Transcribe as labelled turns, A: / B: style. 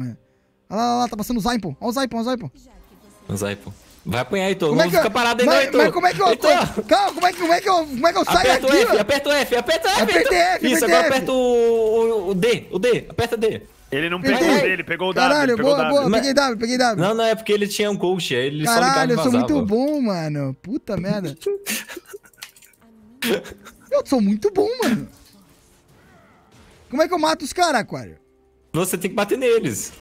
A: É. Olha
B: lá, olha lá, tá passando o Zaipon. Olha o Zaipon, olha
A: o Zaipon. O Vai apanhar, Heitor. Como é não é
B: fica parado aí, mas, não, Heitor. Mas como é que eu... Heitor. É calma, como é que, como é que eu, como é que eu saio aperto F,
C: aperta o F, aperta o F,
D: aperta F, F. Isso, agora aperta
E: o, o, D, o D. Aperta D. Ele não pegou o D, ele pegou
F: o W. Caralho, boa, boa. Mas... Peguei W, peguei W. Não,
E: não, é porque ele tinha um coach, ele Caralho, só ligava eu sou muito
F: bom, mano. Puta merda. eu sou muito bom, mano.
G: Como é que
H: eu mato os caras, Aquário?
G: você tem que bater neles.